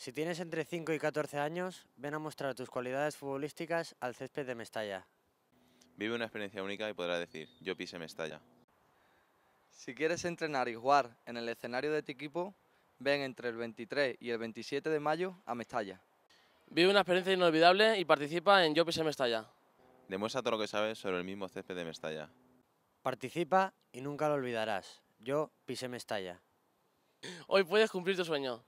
Si tienes entre 5 y 14 años, ven a mostrar tus cualidades futbolísticas al césped de Mestalla. Vive una experiencia única y podrás decir, yo pise Mestalla. Si quieres entrenar y jugar en el escenario de tu equipo, ven entre el 23 y el 27 de mayo a Mestalla. Vive una experiencia inolvidable y participa en Yo pise Mestalla. Demuestra todo lo que sabes sobre el mismo césped de Mestalla. Participa y nunca lo olvidarás. Yo pise Mestalla. Hoy puedes cumplir tu sueño.